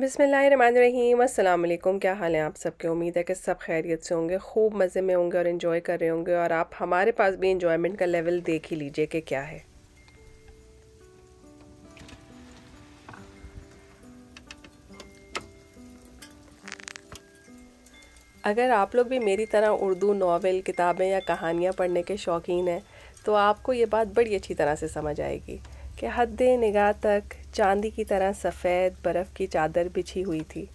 बिसमीम अल्लाम क्या हाल है आप सबके उम्मीद है कि सब खैरियत से होंगे खूब मज़े में होंगे और इन्जॉय कर रहे होंगे और आप हमारे पास भी इन्जॉयमेंट का लेवल देख ही लीजिए कि क्या है अगर आप लोग भी मेरी तरह उर्दू नावल किताबें या कहानियाँ पढ़ने के शौकीन हैं तो आपको ये बात बड़ी अच्छी तरह से समझ आएगी कि हद निगाह तक चांदी की तरह सफ़ेद बर्फ़ की चादर बिछी हुई थी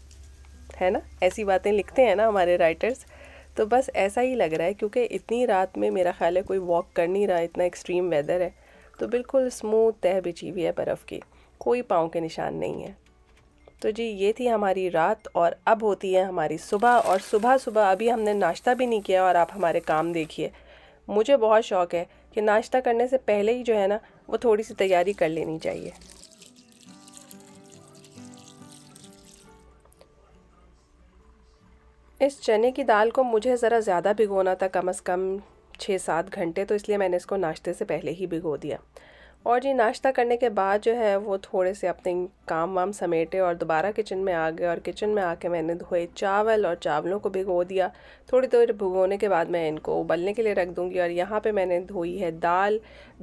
है ना ऐसी बातें लिखते हैं ना हमारे राइटर्स तो बस ऐसा ही लग रहा है क्योंकि इतनी रात में मेरा ख्याल है कोई वॉक कर नहीं रहा इतना एक्सट्रीम वेदर है तो बिल्कुल स्मूथ तह बिछी हुई है बर्फ़ की कोई पाँव के निशान नहीं है तो जी ये थी हमारी रात और अब होती है हमारी सुबह और सुबह सुबह अभी हमने नाश्ता भी नहीं किया और आप हमारे काम देखिए मुझे बहुत शौक़ है कि नाश्ता करने से पहले ही जो है ना वो थोड़ी सी तैयारी कर लेनी चाहिए इस चने की दाल को मुझे ज़रा ज़्यादा भिगोना था कम अज़ कम छः सात घंटे तो इसलिए मैंने इसको नाश्ते से पहले ही भिगो दिया और जी नाश्ता करने के बाद जो है वो थोड़े से अपने काम वाम समेटे और दोबारा किचन में आ गए और किचन में आके मैंने धोए चावल और चावलों को भिगो दिया थोड़ी देर भिगोने के बाद मैं इनको उबलने के लिए रख दूँगी और यहाँ पे मैंने धोई है दाल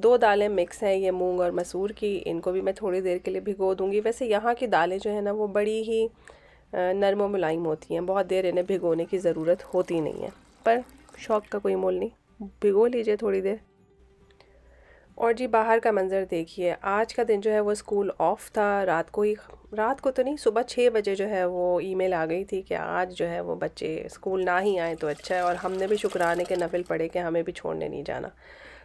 दो दालें मिक्स हैं ये मूंग और मसूर की इनको भी मैं थोड़ी देर के लिए भिगो दूँगी वैसे यहाँ की दालें जो है ना वो बड़ी ही नरम मुलायम होती हैं बहुत देर इन्हें भिगोने की ज़रूरत होती नहीं है पर शौक़ का कोई मोल नहीं भिगो लीजिए थोड़ी देर और जी बाहर का मंज़र देखिए आज का दिन जो है वो स्कूल ऑफ था रात को ही रात को तो नहीं सुबह छः बजे जो है वो ईमेल आ गई थी कि आज जो है वो बच्चे स्कूल ना ही आए तो अच्छा है और हमने भी शुक्राने के नफिल पढ़े कि हमें भी छोड़ने नहीं जाना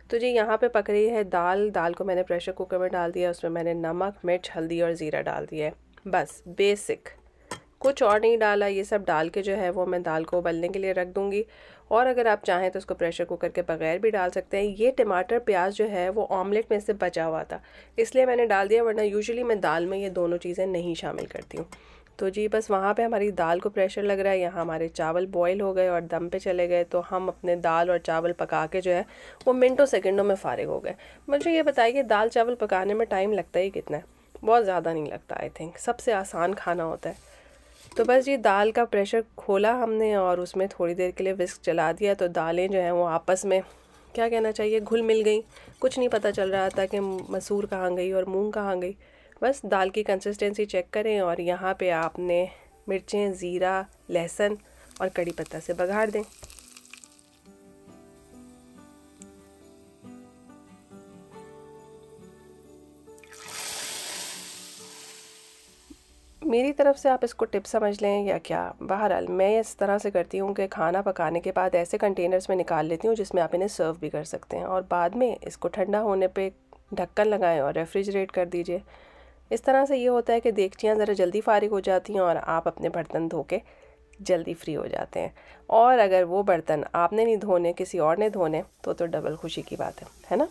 तो जी यहाँ पे पक रही है दाल दाल को मैंने प्रेशर कुकर में डाल दिया उसमें मैंने नमक मिर्च हल्दी और ज़ीरा डाल दिया बस बेसिक कुछ और नहीं डाला ये सब डाल के जो है वो मैं दाल को उबलने के लिए रख दूँगी और अगर आप चाहें तो इसको प्रेशर कुकर के बगैर भी डाल सकते हैं ये टमाटर प्याज जो है वो ऑमलेट में से बचा हुआ था इसलिए मैंने डाल दिया वरना यूजुअली मैं दाल में ये दोनों चीज़ें नहीं शामिल करती हूँ तो जी बस वहाँ पे हमारी दाल को प्रेशर लग रहा है यहाँ हमारे चावल बॉईल हो गए और दम पे चले गए तो हम अपने दाल और चावल पका के जो है वो मिनटों सेकंडों में फारिग हो गए मुझे ये बताइए दाल चावल पकाने में टाइम लगता ही कितना है बहुत ज़्यादा नहीं लगता आई थिंक सबसे आसान खाना होता है तो बस ये दाल का प्रेशर खोला हमने और उसमें थोड़ी देर के लिए विस्क चला दिया तो दालें जो हैं वो आपस में क्या कहना चाहिए घुल मिल गई कुछ नहीं पता चल रहा था कि मसूर कहाँ गई और मूंग कहाँ गई बस दाल की कंसिस्टेंसी चेक करें और यहाँ पे आपने मिर्चें ज़ीरा लहसुन और कड़ी पत्ता से बघाड़ दें मेरी तरफ से आप इसको टिप समझ लें या क्या बहरहाल मैं इस तरह से करती हूँ कि खाना पकाने के बाद ऐसे कंटेनर्स में निकाल लेती हूँ जिसमें आप इन्हें सर्व भी कर सकते हैं और बाद में इसको ठंडा होने पर ढक्कन लगाएं और रेफ्रिजरेट कर दीजिए इस तरह से ये होता है कि देखचियाँ ज़रा जल्दी फारिग हो जाती हैं और आप अपने बर्तन धो के जल्दी फ्री हो जाते हैं और अगर वो बर्तन आपने नहीं धोने किसी और ने धोने तो तो डबल खुशी की बात है है ना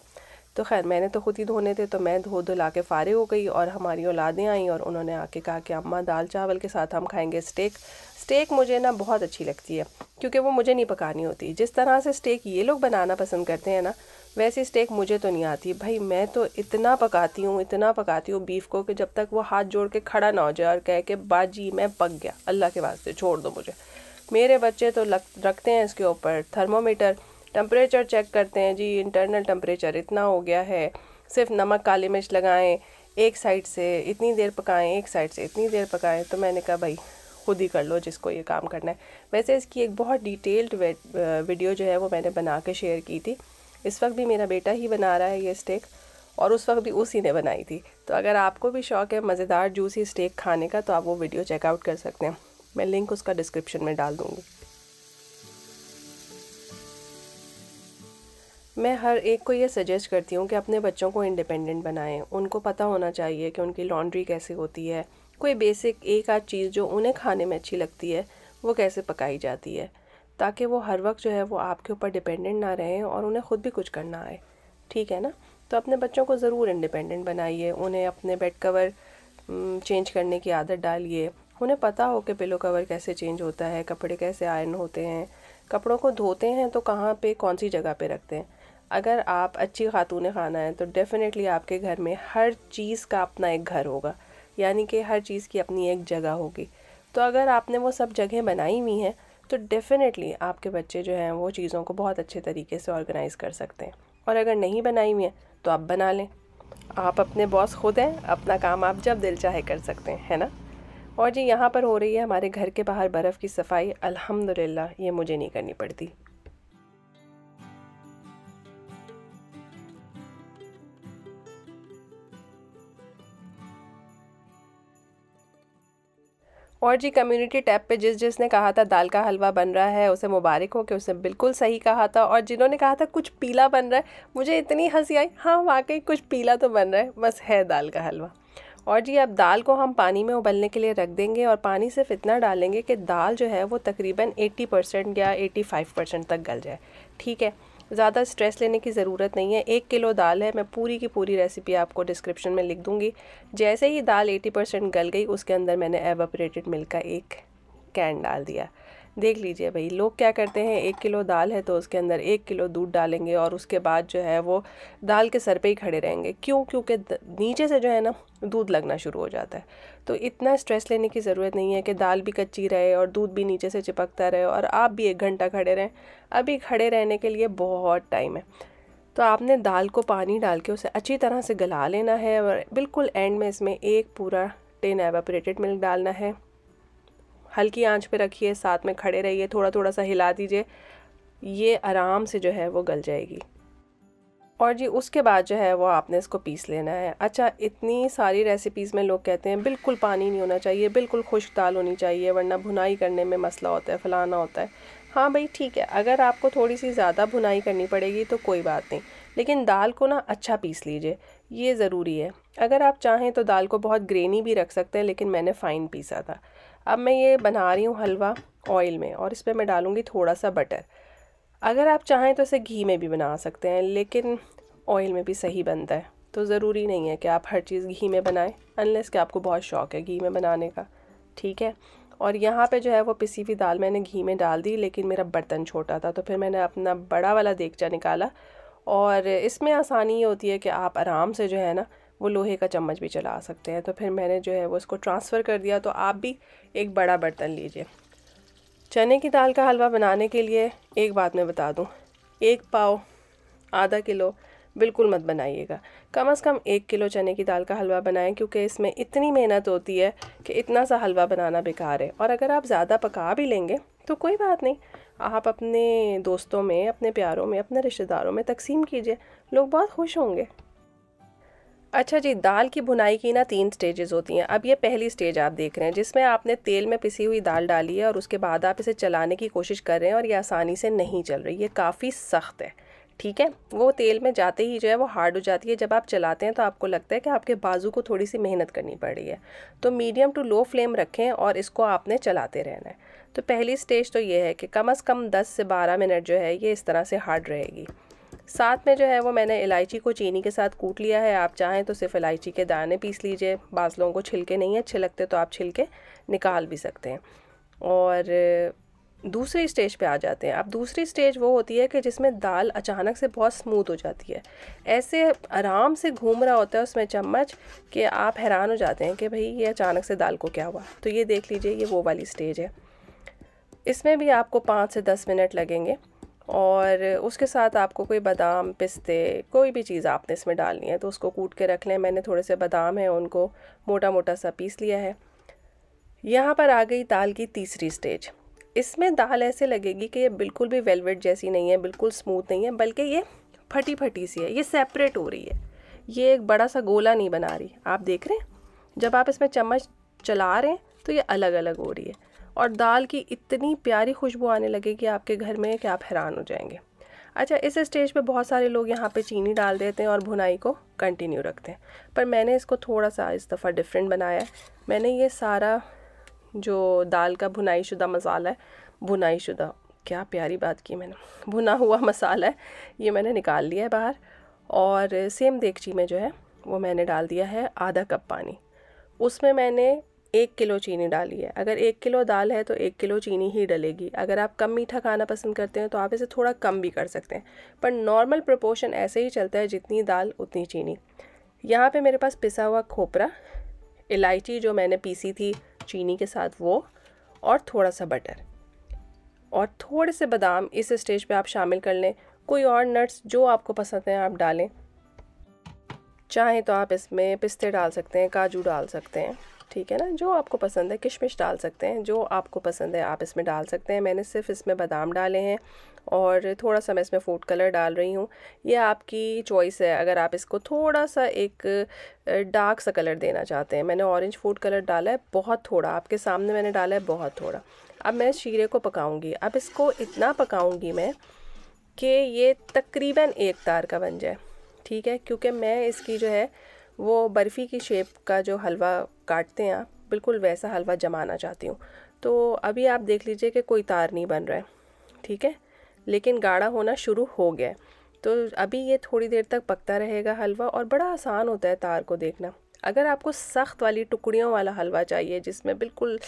तो खैर मैंने तो खुद ही धोने थे तो मैं धो धुला के फारे हो गई और हमारी औलादें आईं और उन्होंने आके कहा कि अम्मा दाल चावल के साथ हम खाएंगे स्टेक स्टेक मुझे ना बहुत अच्छी लगती है क्योंकि वो मुझे नहीं पकानी होती जिस तरह से स्टेक ये लोग बनाना पसंद करते हैं ना वैसी स्टेक मुझे तो नहीं आती भाई मैं तो इतना पकाती हूँ इतना पकाती हूँ बीफ को कि जब तक वो हाथ जोड़ के खड़ा ना हो जाए और कह के बाजी मैं पक गया अल्लाह के वास्ते छोड़ दो मुझे मेरे बच्चे तो लग रखते हैं इसके ऊपर थर्मोमीटर टम्परेचर चेक करते हैं जी इंटरनल टम्परेचर इतना हो गया है सिर्फ नमक काली मिर्च लगाएं एक साइड से इतनी देर पकाएं एक साइड से इतनी देर पकाएं तो मैंने कहा भाई खुद ही कर लो जिसको ये काम करना है वैसे इसकी एक बहुत डिटेल्ड वीडियो जो है वो मैंने बना के शेयर की थी इस वक्त भी मेरा बेटा ही बना रहा है ये स्टेक और उस वक्त भी उसी ने बनाई थी तो अगर आपको भी शौक़ है मज़ेदार जूसी स्टेक खाने का तो आप वो वीडियो चेकआउट कर सकते हैं मैं लिंक उसका डिस्क्रिप्शन में डाल दूँगी मैं हर एक को ये सजेस्ट करती हूँ कि अपने बच्चों को इंडिपेंडेंट बनाएं उनको पता होना चाहिए कि उनकी लॉन्ड्री कैसे होती है कोई बेसिक एक आध चीज़ जो उन्हें खाने में अच्छी लगती है वो कैसे पकाई जाती है ताकि वो हर वक्त जो है वो आपके ऊपर डिपेंडेंट ना रहें और उन्हें ख़ुद भी कुछ करना आए ठीक है ना तो अपने बच्चों को ज़रूर इंडिपेंडेंट बनाइए उन्हें अपने बेड कवर चेंज करने की आदत डालिए उन्हें पता हो कि पिलो कवर कैसे चेंज होता है कपड़े कैसे आयरन होते हैं कपड़ों को धोते हैं तो कहाँ पे कौन सी जगह पे रखते हैं अगर आप अच्छी खातून खाना है तो डेफ़िनेटली आपके घर में हर चीज़ का अपना एक घर होगा यानी कि हर चीज़ की अपनी एक जगह होगी तो अगर आपने वो सब जगह बनाई हुई हैं तो डेफ़िनेटली आपके बच्चे जो हैं वो चीज़ों को बहुत अच्छे तरीके से ऑर्गेनाइज़ कर सकते हैं और अगर नहीं बनाई हुई हैं तो आप बना लें आप अपने बॉस खुद हैं अपना काम आप जब दिल चाहे कर सकते हैं है ना और जी यहाँ पर हो रही है हमारे घर के बाहर बर्फ़ की सफाई अल्हम्दुलिल्लाह ये मुझे नहीं करनी पड़ती और जी कम्युनिटी टैब पे जिस जिसने कहा था दाल का हलवा बन रहा है उसे मुबारक हो कि उसने बिल्कुल सही कहा था और जिन्होंने कहा था कुछ पीला बन रहा है मुझे इतनी हंसी आई हाँ वाकई कुछ पीला तो बन रहा है बस है दाल का हलवा और जी अब दाल को हम पानी में उबलने के लिए रख देंगे और पानी सिर्फ इतना डालेंगे कि दाल जो है वो तकरीबन 80 परसेंट या 85 परसेंट तक गल जाए ठीक है ज़्यादा स्ट्रेस लेने की ज़रूरत नहीं है एक किलो दाल है मैं पूरी की पूरी रेसिपी आपको डिस्क्रिप्शन में लिख दूँगी जैसे ही दाल 80 परसेंट गल गई उसके अंदर मैंने एवोपरेटेड मिल्क का एक कैन डाल दिया देख लीजिए भाई लोग क्या करते हैं एक किलो दाल है तो उसके अंदर एक किलो दूध डालेंगे और उसके बाद जो है वो दाल के सर पे ही खड़े रहेंगे क्यों क्योंकि नीचे से जो है ना दूध लगना शुरू हो जाता है तो इतना स्ट्रेस लेने की ज़रूरत नहीं है कि दाल भी कच्ची रहे और दूध भी नीचे से चिपकता रहे और आप भी एक घंटा खड़े रहें अभी खड़े रहने के लिए बहुत टाइम है तो आपने दाल को पानी डाल के उसे अच्छी तरह से गला लेना है और बिल्कुल एंड में इसमें एक पूरा टेन एवेपरेटेड मिल्क डालना है हल्की आंच पे रखिए साथ में खड़े रहिए थोड़ा थोड़ा सा हिला दीजिए ये आराम से जो है वो गल जाएगी और जी उसके बाद जो है वो आपने इसको पीस लेना है अच्छा इतनी सारी रेसिपीज़ में लोग कहते हैं बिल्कुल पानी नहीं होना चाहिए बिल्कुल खुश्क दाल होनी चाहिए वरना भुनाई करने में मसला होता है फलाना होता है हाँ भाई ठीक है अगर आपको थोड़ी सी ज़्यादा भुनाई करनी पड़ेगी तो कोई बात नहीं लेकिन दाल को ना अच्छा पीस लीजिए ये ज़रूरी है अगर आप चाहें तो दाल को बहुत ग्रेनी भी रख सकते हैं लेकिन मैंने फ़ाइन पीसा था अब मैं ये बना रही हूँ हलवा ऑयल में और इस पर मैं डालूँगी थोड़ा सा बटर अगर आप चाहें तो इसे घी में भी बना सकते हैं लेकिन ऑयल में भी सही बनता है तो ज़रूरी नहीं है कि आप हर चीज़ घी में बनाएं अनलेस कि आपको बहुत शौक़ है घी में बनाने का ठीक है और यहाँ पे जो है वो पिसी हुई दाल मैंने घी में डाल दी लेकिन मेरा बर्तन छोटा था तो फिर मैंने अपना बड़ा वाला देगचा निकाला और इसमें आसानी ये होती है कि आप आराम से जो है ना वो लोहे का चम्मच भी चला सकते हैं तो फिर मैंने जो है वो इसको ट्रांसफ़र कर दिया तो आप भी एक बड़ा बर्तन लीजिए चने की दाल का हलवा बनाने के लिए एक बात मैं बता दूँ एक पाव आधा किलो बिल्कुल मत बनाइएगा कम अज़ कम एक किलो चने की दाल का हलवा बनाएं क्योंकि इसमें इतनी मेहनत होती है कि इतना सा हलवा बनाना बेकार है और अगर आप ज़्यादा पका भी लेंगे तो कोई बात नहीं आप अपने दोस्तों में अपने प्यारों में अपने रिश्तेदारों में तकसीम कीजिए लोग बहुत खुश होंगे अच्छा जी दाल की भुनाई की ना तीन स्टेजेस होती हैं अब ये पहली स्टेज आप देख रहे हैं जिसमें आपने तेल में पिसी हुई दाल डाली है और उसके बाद आप इसे चलाने की कोशिश कर रहे हैं और ये आसानी से नहीं चल रही ये काफ़ी सख्त है ठीक है वो तेल में जाते ही जो है वो हार्ड हो जाती है जब आप चलाते हैं तो आपको लगता है कि आपके बाजू को थोड़ी सी मेहनत करनी पड़ रही है तो मीडियम टू लो फ्लेम रखें और इसको आपने चलाते रहना है तो पहली स्टेज तो ये है कि कम अज़ कम 10 से 12 मिनट जो है ये इस तरह से हार्ड रहेगी साथ में जो है वो मैंने इलायची को चीनी के साथ कूट लिया है आप चाहें तो सिर्फ इलायची के दाने पीस लीजिए बाज़ लोगों को छिलके नहीं अच्छे लगते तो आप छिलके निकाल भी सकते हैं और दूसरी स्टेज पे आ जाते हैं अब दूसरी स्टेज वो होती है कि जिसमें दाल अचानक से बहुत स्मूथ हो जाती है ऐसे आराम से घूम रहा होता है उसमें चम्मच कि आप हैरान हो जाते हैं कि भाई ये अचानक से दाल को क्या हुआ तो ये देख लीजिए ये वो वाली स्टेज है इसमें भी आपको पाँच से दस मिनट लगेंगे और उसके साथ आपको कोई बादाम पिस्ते कोई भी चीज़ आपने इसमें डालनी है तो उसको कूट के रख लें मैंने थोड़े से बादाम है उनको मोटा मोटा सा पीस लिया है यहाँ पर आ गई दाल की तीसरी स्टेज इसमें दाल ऐसे लगेगी कि ये बिल्कुल भी वेलवेट जैसी नहीं है बिल्कुल स्मूथ नहीं है बल्कि ये फटी फटी सी है ये सेपरेट हो रही है ये एक बड़ा सा गोला नहीं बना रही आप देख रहे हैं जब आप इसमें चम्मच चला रहे हैं तो ये अलग अलग हो रही है और दाल की इतनी प्यारी खुशबू आने लगेगी आपके घर में कि आप हैरान हो जाएंगे अच्छा इस स्टेज पे बहुत सारे लोग यहाँ पे चीनी डाल देते हैं और भुनाई को कंटिन्यू रखते हैं पर मैंने इसको थोड़ा सा इस दफ़ा डिफरेंट बनाया है मैंने ये सारा जो दाल का भुनाई शुदा मसाला है भुनाई शुदा क्या प्यारी बात की मैंने भुना हुआ मसाला है ये मैंने निकाल लिया है बाहर और सेम देगची में जो है वो मैंने डाल दिया है आधा कप पानी उसमें मैंने एक किलो चीनी डाली है अगर एक किलो दाल है तो एक किलो चीनी ही डलेगी अगर आप कम मीठा खाना पसंद करते हैं तो आप इसे थोड़ा कम भी कर सकते हैं पर नॉर्मल प्रपोर्शन ऐसे ही चलता है जितनी दाल उतनी चीनी यहाँ पे मेरे पास पिसा हुआ खोपरा इलायची जो मैंने पीसी थी चीनी के साथ वो और थोड़ा सा बटर और थोड़े से बादाम इस स्टेज पे आप शामिल कर लें कोई और नट्स जो आपको पसंद हैं आप डालें चाहें तो आप इसमें पिस्ते डाल सकते हैं काजू डाल सकते हैं ठीक है ना जो आपको पसंद है किशमिश डाल सकते हैं जो आपको पसंद है आप इसमें डाल सकते हैं मैंने सिर्फ इसमें बादाम डाले हैं और थोड़ा सा मैं इसमें फूड कलर डाल रही हूँ ये आपकी चॉइस है अगर आप इसको थोड़ा सा एक डार्क सा कलर देना चाहते हैं मैंने ऑरेंज फूड कलर डाला है बहुत थोड़ा आपके सामने मैंने डाला है बहुत थोड़ा अब मैं शीरे को पकाऊँगी अब इसको इतना पकाऊँगी मैं कि ये तकरीबन एक तार का बन जाए ठीक है क्योंकि मैं इसकी जो है वो बर्फ़ी की शेप का जो हलवा काटते हैं आप बिल्कुल वैसा हलवा जमाना चाहती हूँ तो अभी आप देख लीजिए कि कोई तार नहीं बन रहा है ठीक है लेकिन गाढ़ा होना शुरू हो गया है तो अभी ये थोड़ी देर तक पकता रहेगा हलवा और बड़ा आसान होता है तार को देखना अगर आपको सख्त वाली टुकड़ियों वाला हलवा चाहिए जिसमें बिल्कुल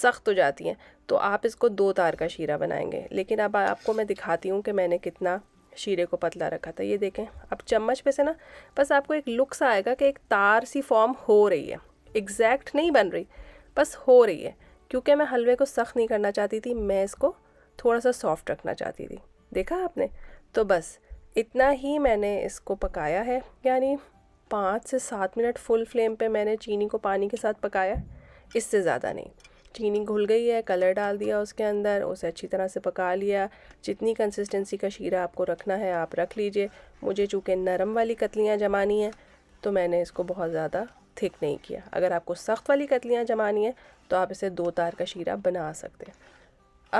सख्त हो जाती हैं तो आप इसको दो तार का शीरा बनाएंगे लेकिन अब आपको मैं दिखाती हूँ कि मैंने कितना शीरे को पतला रखा था ये देखें अब चम्मच पे से ना बस आपको एक लुक सा आएगा कि एक तार सी फॉर्म हो रही है एग्जैक्ट नहीं बन रही बस हो रही है क्योंकि मैं हलवे को सख्त नहीं करना चाहती थी मैं इसको थोड़ा सा सॉफ्ट रखना चाहती थी देखा आपने तो बस इतना ही मैंने इसको पकाया है यानी पाँच से सात मिनट फुल फ्लेम पे मैंने चीनी को पानी के साथ पकाया इससे ज़्यादा नहीं चीनी घुल गई है कलर डाल दिया उसके अंदर उसे अच्छी तरह से पका लिया जितनी कंसिस्टेंसी का शीरा आपको रखना है आप रख लीजिए मुझे चूँकि नरम वाली कतलियाँ जमानी हैं तो मैंने इसको बहुत ज़्यादा थिक नहीं किया अगर आपको सख्त वाली कतलियाँ जमानी हैं तो आप इसे दो तार का शीरा बना सकते हैं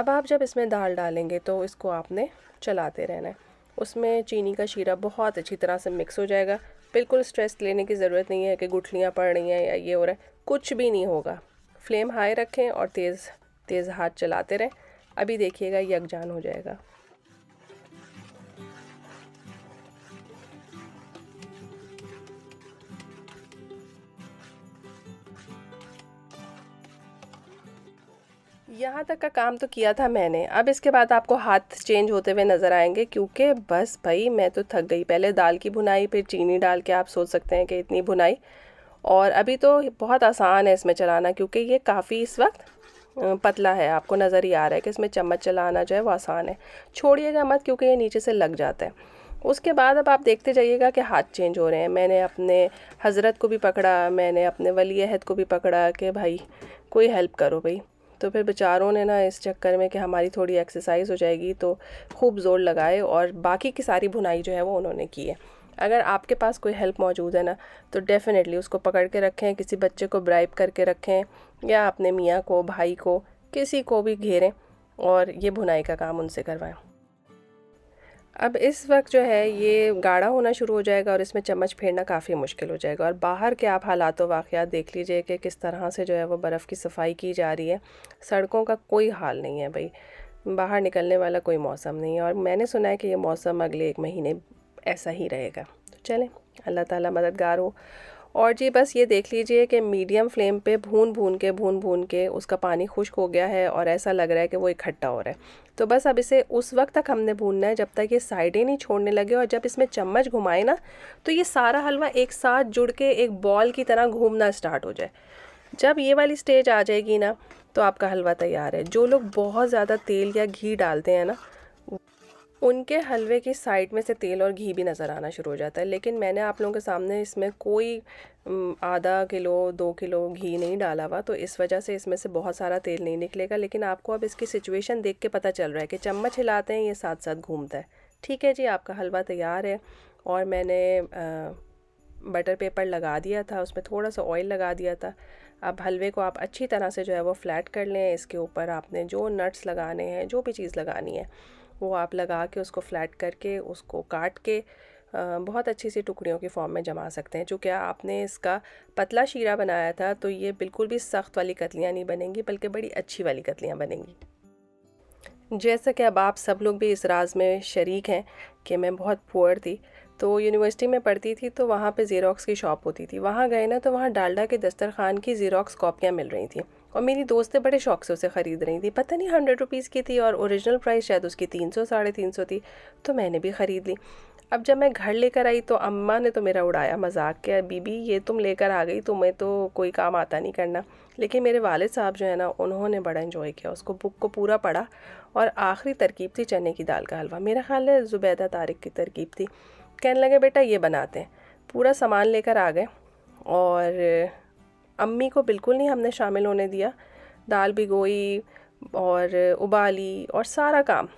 अब आप जब इसमें दाल डालेंगे तो इसको आपने चलाते रहना है उसमें चीनी का शीरा बहुत अच्छी तरह से मिक्स हो जाएगा बिल्कुल स्ट्रेस लेने की ज़रूरत नहीं है कि गुठलियाँ पड़ रही हैं या ये हो रहा है कुछ भी नहीं होगा फ्लेम हाई रखें और तेज़ तेज़ हाथ चलाते रहें अभी देखिएगा ये हो जाएगा यहाँ तक का काम तो किया था मैंने अब इसके बाद आपको हाथ चेंज होते हुए नज़र आएंगे क्योंकि बस भाई मैं तो थक गई पहले दाल की बुनाई फिर चीनी डाल के आप सोच सकते हैं कि इतनी बुनाई और अभी तो बहुत आसान है इसमें चलाना क्योंकि ये काफ़ी इस वक्त पतला है आपको नज़र ही आ रहा है कि इसमें चम्मच चलाना जो है वो आसान है छोड़िएगा मत क्योंकि ये नीचे से लग जाता है उसके बाद अब आप देखते जाइएगा कि हाथ चेंज हो रहे हैं मैंने अपने हज़रत को भी पकड़ा मैंने अपने वली अहद को भी पकड़ा कि भाई कोई हेल्प करो भाई तो फिर बेचारों ने ना इस चक्कर में कि हमारी थोड़ी एक्सरसाइज हो जाएगी तो खूब ज़ोर लगाए और बाकी की सारी बुनाई जो है वो उन्होंने की है अगर आपके पास कोई हेल्प मौजूद है ना तो डेफ़िनेटली उसको पकड़ के रखें किसी बच्चे को ब्राइब करके रखें या अपने मियाँ को भाई को किसी को भी घेरें और ये भुनाई का काम उनसे करवाएं अब इस वक्त जो है ये गाढ़ा होना शुरू हो जाएगा और इसमें चम्मच फेरना काफ़ी मुश्किल हो जाएगा और बाहर के आप हालात वाक़ देख लीजिए कि किस तरह से जो है वो बर्फ़ की सफाई की जा रही है सड़कों का कोई हाल नहीं है भाई बाहर निकलने वाला कोई मौसम नहीं है और मैंने सुना है कि ये मौसम अगले एक महीने ऐसा ही रहेगा तो चलें अल्लाह ताला मददगार हो और जी बस ये देख लीजिए कि मीडियम फ्लेम पे भून भून के भून भून के उसका पानी खुश्क हो गया है और ऐसा लग रहा है कि वो इकट्ठा हो रहा है तो बस अब इसे उस वक्त तक हमने भूनना है जब तक ये साइडें नहीं छोड़ने लगे और जब इसमें चम्मच घुमाए ना तो ये सारा हलवा एक साथ जुड़ के एक बॉल की तरह घूमना स्टार्ट हो जाए जब ये वाली स्टेज आ जाएगी ना तो आपका हलवा तैयार है जो लोग बहुत ज़्यादा तेल या घी डालते हैं ना उनके हलवे की साइड में से तेल और घी भी नज़र आना शुरू हो जाता है लेकिन मैंने आप लोगों के सामने इसमें कोई आधा किलो दो किलो घी नहीं डाला हुआ तो इस वजह से इसमें से बहुत सारा तेल नहीं निकलेगा लेकिन आपको अब इसकी सिचुएशन देख के पता चल रहा है कि चम्मच हिलाते हैं ये साथ साथ घूमता है ठीक है जी आपका हलवा तैयार है और मैंने बटर पेपर लगा दिया था उसमें थोड़ा सा ऑयल लगा दिया था अब हलवे को आप अच्छी तरह से जो है वो फ्लैट कर लें इसके ऊपर आपने जो नट्स लगाने हैं जो भी चीज़ लगानी है वो आप लगा के उसको फ्लैट करके उसको काट के बहुत अच्छी सी टुकड़ियों के फॉर्म में जमा सकते हैं चूँकि आपने इसका पतला शीरा बनाया था तो ये बिल्कुल भी सख्त वाली कतलियाँ नहीं बनेंगी बल्कि बड़ी अच्छी वाली कतलियाँ बनेंगी जैसा कि अब आप सब लोग भी इस राज में शरीक हैं कि मैं बहुत पुअर थी तो यूनिवर्सिटी में पढ़ती थी तो वहाँ पे ज़ीरोक्स की शॉप होती थी वहाँ गए ना तो वहाँ डालडा के दस्तरखान की ज़ीरोक्स कॉपियाँ मिल रही थी और मेरी दोस्तें बड़े शौक से उसे ख़रीद रही थी पता नहीं हंड्रेड रुपीज़ की थी और ओरिजिनल प्राइस शायद उसकी तीन सौ साढ़े तीन सौ थी तो मैंने भी ख़रीद ली अब जब मैं घर लेकर आई तो अम्मा ने तो मेरा उड़ाया मजाक किया बीबी ये तुम लेकर आ गई तुम्हें तो कोई काम आता नहीं करना लेकिन मेरे वालिद साहब जो है ना उन्होंने बड़ा इन्जॉय किया उसको बुक को पूरा पढ़ा और आखिरी तरकीब थी चने की दाल का हलवा मेरा ख्याल है जुबैदा तारिक की तरकीब थी कहने लगे बेटा ये बनाते हैं पूरा सामान लेकर आ गए और अम्मी को बिल्कुल नहीं हमने शामिल होने दिया दाल भिगोई और उबाली और सारा काम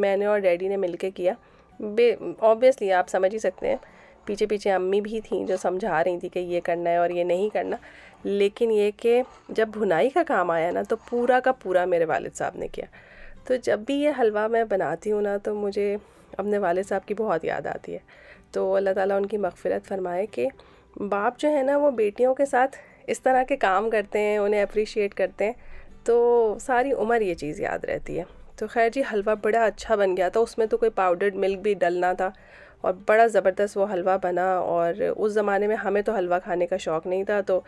मैंने और डैडी ने मिलके किया बे ऑब्वियसली आप समझ ही सकते हैं पीछे पीछे अम्मी भी थी जो समझा रही थी कि ये करना है और ये नहीं करना लेकिन ये कि जब भुनाई का काम आया ना तो पूरा का पूरा मेरे वालिद साहब ने किया तो जब भी ये हलवा मैं बनाती हूँ ना तो मुझे अपने वालिद साहब की बहुत याद आती है तो अल्लाह ताला उनकी मगफ़रत फरमाए कि बाप जो है ना वो बेटियों के साथ इस तरह के काम करते हैं उन्हें अप्रिशिएट करते हैं तो सारी उम्र ये चीज़ याद रहती है तो खैर जी हलवा बड़ा अच्छा बन गया था उसमें तो कोई पाउडर्ड मिल्क भी डलना था और बड़ा ज़बरदस्त वो हलवा बना और उस ज़माने में हमें तो हलवा खाने का शौक़ नहीं था तो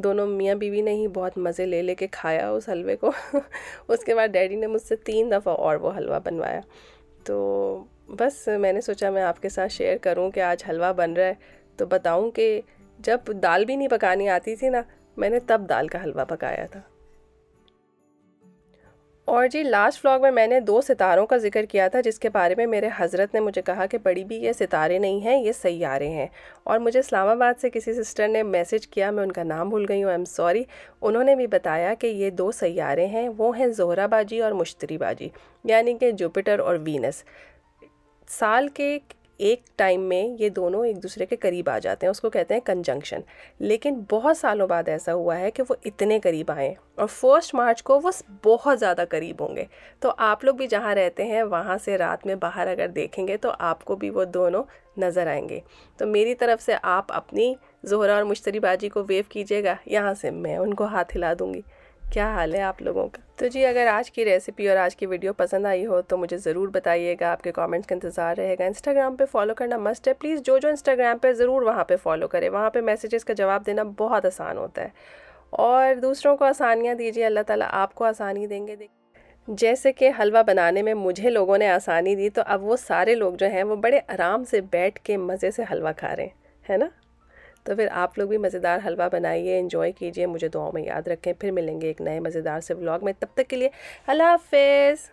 दोनों मियाँ बीवी ने ही बहुत मज़े ले लेके खाया उस हलवे को उसके बाद डैडी ने मुझसे तीन दफ़ा और वो हलवा बनवाया तो बस मैंने सोचा मैं आपके साथ शेयर करूं कि आज हलवा बन रहा है तो बताऊं कि जब दाल भी नहीं पकानी आती थी ना मैंने तब दाल का हलवा पकाया था और जी लास्ट व्लॉग में मैंने दो सितारों का जिक्र किया था जिसके बारे में मेरे हज़रत ने मुझे कहा कि बड़ी भी ये सितारे नहीं हैं ये सैारे हैं और मुझे इस्लामाबाद से किसी सिस्टर ने मैसेज किया मैं उनका नाम भूल गई हूँ आई एम सॉरी उन्होंने भी बताया कि ये दो सैारे हैं वो हैं जोहराबाजी और मुश्तरीबाजी यानी कि जुपिटर और वीनस साल के एक टाइम में ये दोनों एक दूसरे के करीब आ जाते हैं उसको कहते हैं कंजंक्शन लेकिन बहुत सालों बाद ऐसा हुआ है कि वो इतने करीब आए और फर्स्ट मार्च को वो बहुत ज़्यादा करीब होंगे तो आप लोग भी जहाँ रहते हैं वहाँ से रात में बाहर अगर देखेंगे तो आपको भी वो दोनों नज़र आएंगे तो मेरी तरफ से आप अपनी जोहरा और मुश्तरीबाजी को वेव कीजिएगा यहाँ से मैं उनको हाथ हिला दूँगी क्या हाल है आप लोगों का तो जी अगर आज की रेसिपी और आज की वीडियो पसंद आई हो तो मुझे ज़रूर बताइएगा आपके कमेंट्स का इंतज़ार रहेगा इंस्टाग्राम पे फॉलो करना मस्ट है प्लीज़ जो जो इंस्टाग्राम पे ज़रूर वहाँ पे फॉलो करें वहाँ पे मैसेजेस का जवाब देना बहुत आसान होता है और दूसरों को आसानियाँ दीजिए अल्लाह ताला आपको आसानी देंगे जैसे कि हलवा बनाने में मुझे लोगों ने आसानी दी तो अब वो सारे लोग जो हैं वो बड़े आराम से बैठ के मज़े से हलवा खा रहे हैं है ना तो फिर आप लोग भी मज़ेदार हलवा बनाइए इन्जॉय कीजिए मुझे दुआओं में याद रखें फिर मिलेंगे एक नए मज़ेदार से व्लॉग में तब तक के लिए अल्लाह हाफिज़